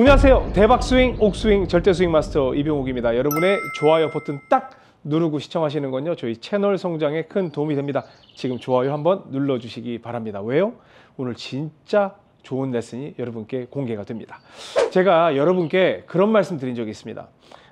안녕하세요. 대박 스윙, 옥스윙, 절대 스윙 마스터 이병욱입니다. 여러분의 좋아요 버튼 딱 누르고 시청하시는 건요. 저희 채널 성장에 큰 도움이 됩니다. 지금 좋아요 한번 눌러주시기 바랍니다. 왜요? 오늘 진짜 좋은 레슨이 여러분께 공개가 됩니다. 제가 여러분께 그런 말씀 드린 적이 있습니다.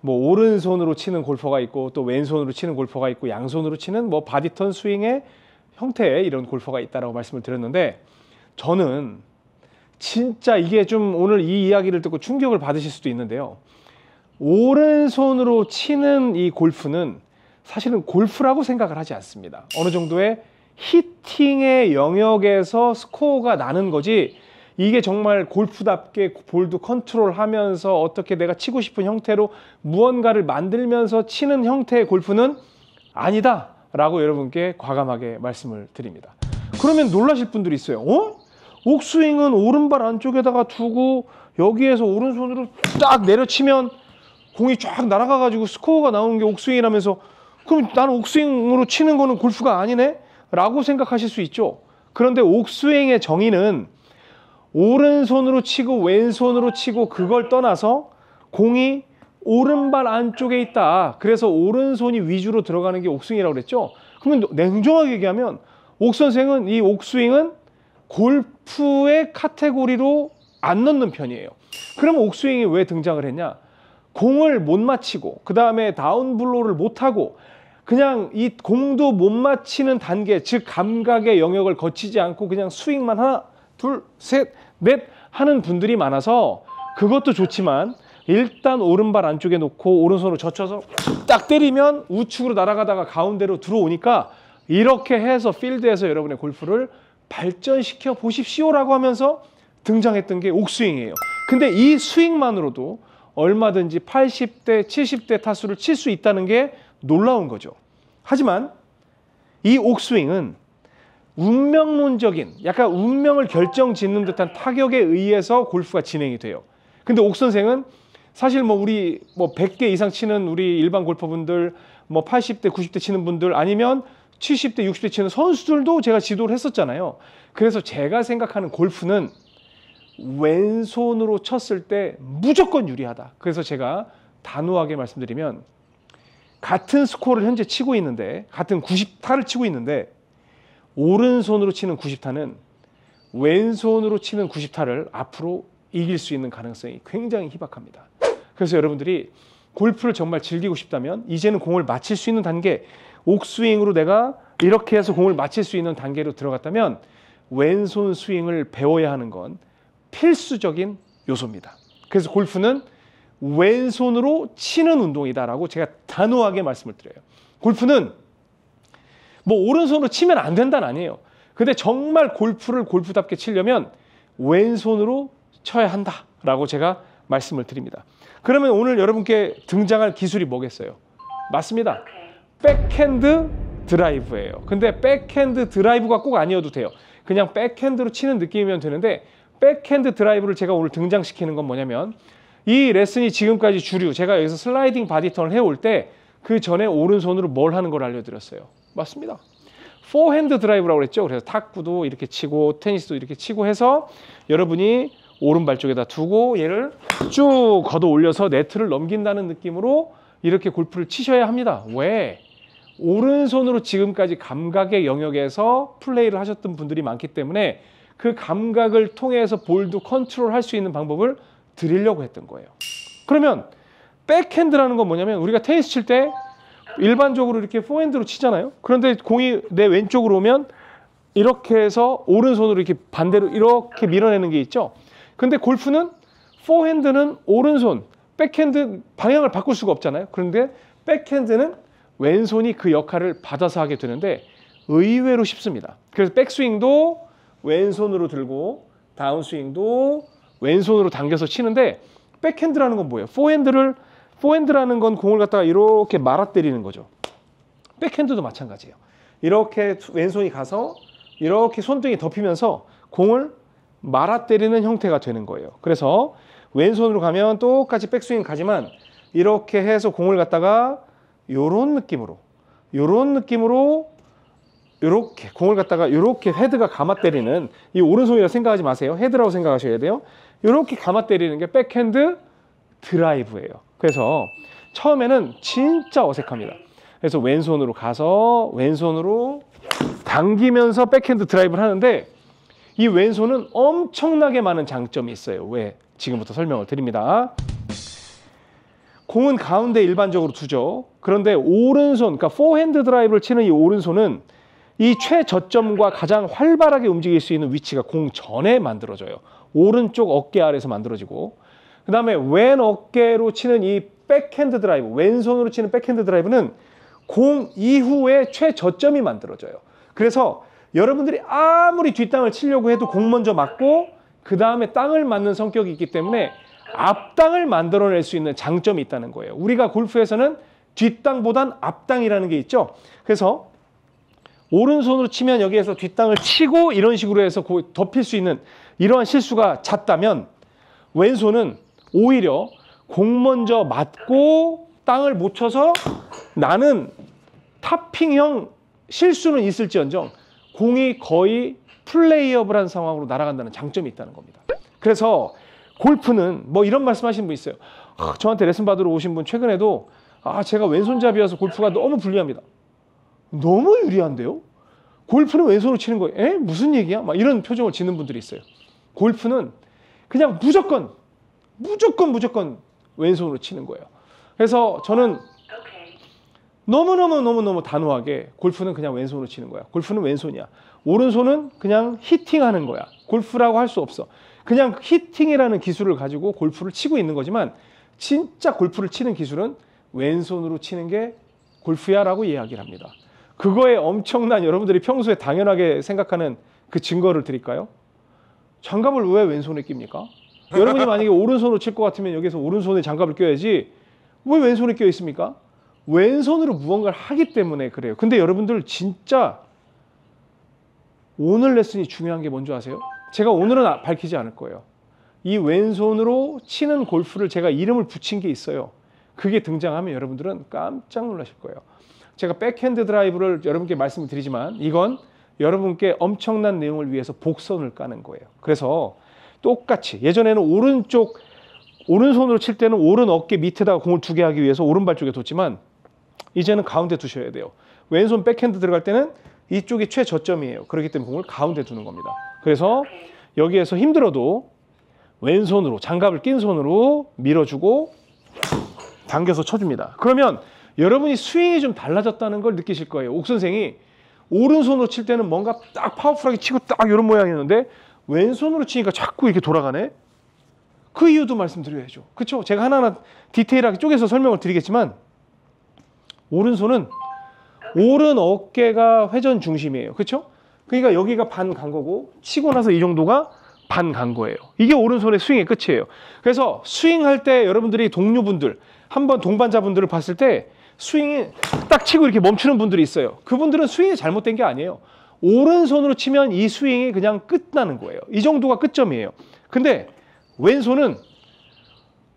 뭐 오른손으로 치는 골퍼가 있고 또 왼손으로 치는 골퍼가 있고 양손으로 치는 뭐 바디턴 스윙의 형태의 이런 골퍼가 있다라고 말씀을 드렸는데 저는 진짜 이게 좀 오늘 이 이야기를 듣고 충격을 받으실 수도 있는데요. 오른손으로 치는 이 골프는 사실은 골프라고 생각을 하지 않습니다. 어느 정도의 히팅의 영역에서 스코어가 나는 거지 이게 정말 골프답게 볼도 컨트롤하면서 어떻게 내가 치고 싶은 형태로 무언가를 만들면서 치는 형태의 골프는 아니다 라고 여러분께 과감하게 말씀을 드립니다. 그러면 놀라실 분들이 있어요. 어? 옥스윙은 오른발 안쪽에다가 두고 여기에서 오른손으로 딱 내려치면 공이 쫙 날아가가지고 스코어가 나오는 게 옥스윙이라면서 그럼 나는 옥스윙으로 치는 거는 골프가 아니네? 라고 생각하실 수 있죠. 그런데 옥스윙의 정의는 오른손으로 치고 왼손으로 치고 그걸 떠나서 공이 오른발 안쪽에 있다. 그래서 오른손이 위주로 들어가는 게 옥스윙이라고 그랬죠. 그러면 냉정하게 얘기하면 옥 선생은 이 옥스윙은 골프의 카테고리로 안 넣는 편이에요. 그러 옥스윙이 왜 등장을 했냐? 공을 못 맞히고 그 다음에 다운블로를 못하고 그냥 이 공도 못 맞히는 단계 즉 감각의 영역을 거치지 않고 그냥 스윙만 하나 둘셋넷 하는 분들이 많아서 그것도 좋지만 일단 오른발 안쪽에 놓고 오른손으로 젖혀서 딱 때리면 우측으로 날아가다가 가운데로 들어오니까 이렇게 해서 필드에서 여러분의 골프를 발전시켜 보십시오라고 하면서 등장했던 게 옥스윙이에요. 근데 이 스윙만으로도 얼마든지 80대, 70대 타수를 칠 수 있다는 게 놀라운 거죠. 하지만 이 옥스윙은 운명론적인, 약간 운명을 결정 짓는 듯한 타격에 의해서 골프가 진행이 돼요. 근데 옥 선생은 사실 뭐 우리 뭐 100개 이상 치는 우리 일반 골퍼분들, 뭐 80대, 90대 치는 분들 아니면 70대, 60대 치는 선수들도 제가 지도를 했었잖아요. 그래서 제가 생각하는 골프는 왼손으로 쳤을 때 무조건 유리하다. 그래서 제가 단호하게 말씀드리면 같은 스코어를 현재 치고 있는데 같은 90타를 치고 있는데 오른손으로 치는 90타는 왼손으로 치는 90타를 앞으로 이길 수 있는 가능성이 굉장히 희박합니다. 그래서 여러분들이 골프를 정말 즐기고 싶다면 이제는 공을 맞힐 수 있는 단계 옥스윙으로 내가 이렇게 해서 공을 맞힐 수 있는 단계로 들어갔다면 왼손 스윙을 배워야 하는 건 필수적인 요소입니다. 그래서 골프는 왼손으로 치는 운동이다라고 제가 단호하게 말씀을 드려요. 골프는 뭐 오른손으로 치면 안 된다는 아니에요. 근데 정말 골프를 골프답게 치려면 왼손으로 쳐야 한다라고 제가 말씀을 드립니다. 그러면 오늘 여러분께 등장할 기술이 뭐겠어요? 맞습니다. 백핸드 드라이브예요. 근데 백핸드 드라이브가 꼭 아니어도 돼요. 그냥 백핸드로 치는 느낌이면 되는데 백핸드 드라이브를 제가 오늘 등장시키는 건 뭐냐면 이 레슨이 지금까지 주류 제가 여기서 슬라이딩 바디턴을 해올 때 그 전에 오른손으로 뭘 하는 걸 알려드렸어요. 맞습니다. 포핸드 드라이브라고 그랬죠. 그래서 탁구도 이렇게 치고 테니스도 이렇게 치고 해서 여러분이 오른발 쪽에다 두고 얘를 쭉 걷어 올려서 네트를 넘긴다는 느낌으로 이렇게 골프를 치셔야 합니다. 왜? 오른손으로 지금까지 감각의 영역에서 플레이를 하셨던 분들이 많기 때문에 그 감각을 통해서 볼도 컨트롤 할 수 있는 방법을 드리려고 했던 거예요. 그러면 백핸드라는 건 뭐냐면 우리가 테니스 칠 때 일반적으로 이렇게 포핸드로 치잖아요. 그런데 공이 내 왼쪽으로 오면 이렇게 해서 오른손으로 이렇게 반대로 이렇게 밀어내는 게 있죠. 근데 골프는 포핸드는 오른손, 백핸드 방향을 바꿀 수가 없잖아요. 그런데 백핸드는 왼손이 그 역할을 받아서 하게 되는데 의외로 쉽습니다. 그래서 백스윙도 왼손으로 들고 다운스윙도 왼손으로 당겨서 치는데 백핸드라는 건 뭐예요? 포핸드를 포핸드라는 건 공을 갖다가 이렇게 말아 때리는 거죠. 백핸드도 마찬가지예요. 이렇게 왼손이 가서 이렇게 손등이 덮이면서 공을 말아 때리는 형태가 되는 거예요. 그래서 왼손으로 가면 똑같이 백스윙 가지만 이렇게 해서 공을 갖다가 요런 느낌으로 요런 느낌으로 요렇게 공을 갖다가 요렇게 헤드가 감아 때리는 이 오른손이라 생각하지 마세요. 헤드라고 생각하셔야 돼요. 요렇게 감아 때리는 게 백핸드 드라이브예요. 그래서 처음에는 진짜 어색합니다. 그래서 왼손으로 가서 왼손으로 당기면서 백핸드 드라이브를 하는데 이 왼손은 엄청나게 많은 장점이 있어요. 왜? 지금부터 설명을 드립니다. 공은 가운데 일반적으로 두죠. 그런데 오른손, 그러니까 포핸드 드라이브를 치는 이 오른손은 이 최저점과 가장 활발하게 움직일 수 있는 위치가 공 전에 만들어져요. 오른쪽 어깨 아래에서 만들어지고 그 다음에 왼 어깨로 치는 이 백핸드 드라이브, 왼손으로 치는 백핸드 드라이브는 공 이후에 최저점이 만들어져요. 그래서 여러분들이 아무리 뒷땅을 치려고 해도 공 먼저 맞고 그 다음에 땅을 맞는 성격이 있기 때문에 앞땅을 만들어낼 수 있는 장점이 있다는 거예요. 우리가 골프에서는 뒷땅보단 앞땅이라는 게 있죠. 그래서 오른손으로 치면 여기에서 뒷땅을 치고 이런 식으로 해서 덮일 수 있는 이러한 실수가 잦다면 왼손은 오히려 공 먼저 맞고 땅을 못 쳐서 나는 탑핑형 실수는 있을지언정 공이 거의 플레이어블한 상황으로 날아간다는 장점이 있다는 겁니다. 그래서 골프는 뭐 이런 말씀하신 분 있어요. 아, 저한테 레슨 받으러 오신 분 최근에도 아 제가 왼손잡이여서 골프가 너무 불리합니다. 너무 유리한데요? 골프는 왼손으로 치는 거예요. 에? 무슨 얘기야? 막 이런 표정을 짓는 분들이 있어요. 골프는 그냥 무조건 무조건 무조건 왼손으로 치는 거예요. 그래서 저는 너무너무너무너무 단호하게 골프는 그냥 왼손으로 치는 거야. 골프는 왼손이야. 오른손은 그냥 히팅하는 거야. 골프라고 할 수 없어. 그냥 히팅이라는 기술을 가지고 골프를 치고 있는 거지만 진짜 골프를 치는 기술은 왼손으로 치는 게 골프야라고 이야기를 합니다. 그거에 엄청난 여러분들이 평소에 당연하게 생각하는 그 증거를 드릴까요? 장갑을 왜 왼손에 낍니까? 여러분이 만약에 오른손으로 칠 것 같으면 여기서 오른손에 장갑을 껴야지 왜 왼손에 껴 있습니까? 왼손으로 무언가를 하기 때문에 그래요. 근데 여러분들 진짜 오늘 레슨이 중요한 게 뭔지 아세요? 제가 오늘은 아, 밝히지 않을 거예요. 이 왼손으로 치는 골프를 제가 이름을 붙인 게 있어요. 그게 등장하면 여러분들은 깜짝 놀라실 거예요. 제가 백핸드 드라이브를 여러분께 말씀드리지만 이건 여러분께 엄청난 내용을 위해서 복선을 까는 거예요. 그래서 똑같이 예전에는 오른쪽 오른손으로 칠 때는 오른 어깨 밑에다가 공을 두게 하기 위해서 오른발 쪽에 뒀지만 이제는 가운데 두셔야 돼요. 왼손 백핸드 들어갈 때는 이쪽이 최저점이에요. 그렇기 때문에 공을 가운데 두는 겁니다. 그래서 여기에서 힘들어도 왼손으로 장갑을 낀 손으로 밀어주고 당겨서 쳐줍니다. 그러면 여러분이 스윙이 좀 달라졌다는 걸 느끼실 거예요. 옥 선생이 오른손으로 칠 때는 뭔가 딱 파워풀하게 치고 딱 이런 모양이었는데 왼손으로 치니까 자꾸 이렇게 돌아가네. 그 이유도 말씀드려야죠. 그렇죠? 제가 하나하나 디테일하게 쪼개서 설명을 드리겠지만 오른손은 오른 어깨가 회전 중심이에요. 그렇죠? 그러니까 여기가 반 간 거고 치고 나서 이 정도가 반 간 거예요. 이게 오른손의 스윙의 끝이에요. 그래서 스윙할 때 여러분들이 동료분들 한번 동반자분들을 봤을 때 스윙이 딱 치고 이렇게 멈추는 분들이 있어요. 그분들은 스윙이 잘못된 게 아니에요. 오른손으로 치면 이 스윙이 그냥 끝나는 거예요. 이 정도가 끝점이에요. 근데 왼손은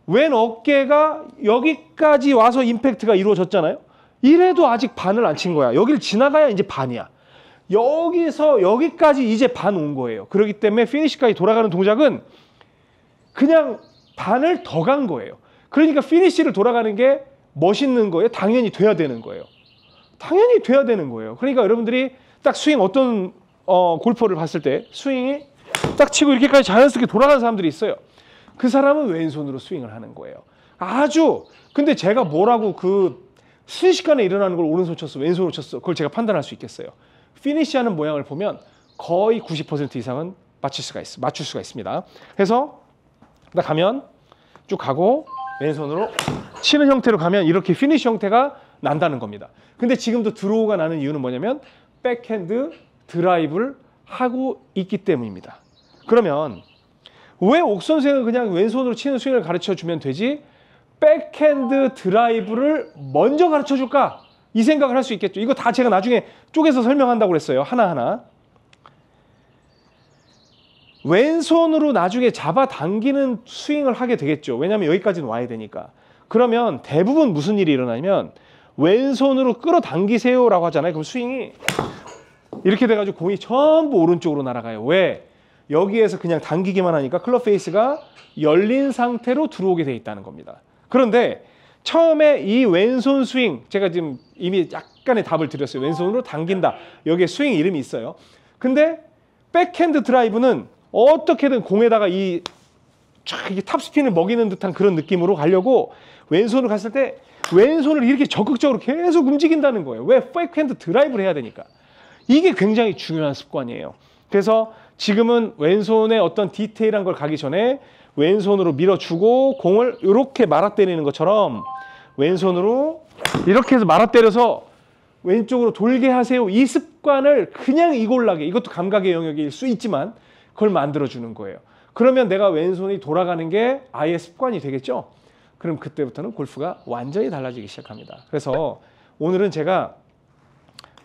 왼 어깨가 여기까지 와서 임팩트가 이루어졌잖아요. 이래도 아직 반을 안 친 거야. 여기를 지나가야 이제 반이야. 여기서 여기까지 이제 반 온 거예요. 그렇기 때문에 피니시까지 돌아가는 동작은 그냥 반을 더 간 거예요. 그러니까 피니시를 돌아가는 게 멋있는 거예요. 당연히 돼야 되는 거예요. 당연히 돼야 되는 거예요. 그러니까 여러분들이 딱 스윙 어떤 어, 골퍼를 봤을 때 스윙이 딱 치고 이렇게까지 자연스럽게 돌아가는 사람들이 있어요. 그 사람은 왼손으로 스윙을 하는 거예요. 아주 근데 제가 뭐라고 그 순식간에 일어나는 걸 오른손 쳤어, 왼손으로 쳤어. 그걸 제가 판단할 수 있겠어요. 피니시하는 모양을 보면 거의 90% 이상은 맞출 수가 있어, 맞출 수가 있습니다. 그래서 나 가면 쭉 가고 왼손으로 치는 형태로 가면 이렇게 피니시 형태가 난다는 겁니다. 근데 지금도 드로우가 나는 이유는 뭐냐면 백핸드 드라이브를 하고 있기 때문입니다. 그러면 왜 옥선생은 그냥 왼손으로 치는 스윙을 가르쳐 주면 되지? 백핸드 드라이브를 먼저 가르쳐 줄까? 이 생각을 할 수 있겠죠. 이거 다 제가 나중에 쪼개서 설명한다고 그랬어요. 하나하나. 왼손으로 나중에 잡아당기는 스윙을 하게 되겠죠. 왜냐하면 여기까지는 와야 되니까. 그러면 대부분 무슨 일이 일어나면 냐 왼손으로 끌어당기세요 라고 하잖아요. 그럼 스윙이 이렇게 돼가지고 공이 전부 오른쪽으로 날아가요. 왜? 여기에서 그냥 당기기만 하니까 클럽 페이스가 열린 상태로 들어오게 돼 있다는 겁니다. 그런데 처음에 이 왼손 스윙 제가 지금 이미 약간의 답을 드렸어요. 왼손으로 당긴다. 여기에 스윙 이름이 있어요. 근데 백핸드 드라이브는 어떻게든 공에다가 이 이게 탑스핀을 먹이는 듯한 그런 느낌으로 가려고 왼손으로 갔을 때 왼손을 이렇게 적극적으로 계속 움직인다는 거예요. 왜? 백핸드 드라이브를 해야 되니까. 이게 굉장히 중요한 습관이에요. 그래서 지금은 왼손의 어떤 디테일한 걸 가기 전에 왼손으로 밀어주고 공을 이렇게 말아 때리는 것처럼 왼손으로 이렇게 해서 말아 때려서 왼쪽으로 돌게 하세요. 이 습관을 그냥 이골라게 이것도 감각의 영역일 수 있지만 그걸 만들어주는 거예요. 그러면 내가 왼손이 돌아가는 게 아예 습관이 되겠죠. 그럼 그때부터는 골프가 완전히 달라지기 시작합니다. 그래서 오늘은 제가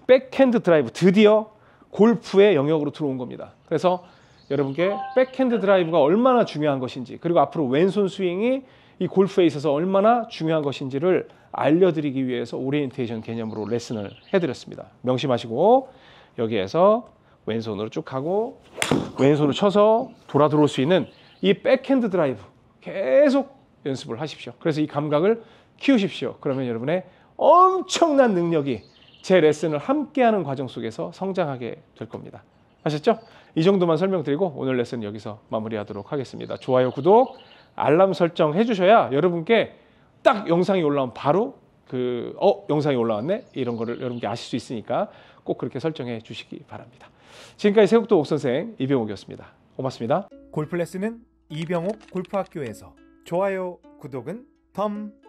백핸드 드라이브 드디어 골프의 영역으로 들어온 겁니다. 그래서 여러분께 백핸드 드라이브가 얼마나 중요한 것인지 그리고 앞으로 왼손 스윙이 이 골프에 있어서 얼마나 중요한 것인지를 알려드리기 위해서 오리엔테이션 개념으로 레슨을 해드렸습니다. 명심하시고 여기에서 왼손으로 쭉 가고 왼손으로 쳐서 돌아 들어올 수 있는 이 백핸드 드라이브 계속 연습을 하십시오. 그래서 이 감각을 키우십시오. 그러면 여러분의 엄청난 능력이 제 레슨을 함께하는 과정 속에서 성장하게 될 겁니다. 아셨죠? 이 정도만 설명드리고 오늘 레슨 여기서 마무리하도록 하겠습니다. 좋아요, 구독, 알람 설정 해주셔야 여러분께 딱 영상이 올라오면 바로 그, 어, 영상이 올라왔네? 이런 거를 여러분께 아실 수 있으니까 꼭 그렇게 설정해 주시기 바랍니다. 지금까지 세국도 옥선생 이병옥이었습니다. 고맙습니다. 골프 레슨은 이병옥 골프학교에서 좋아요, 구독은 덤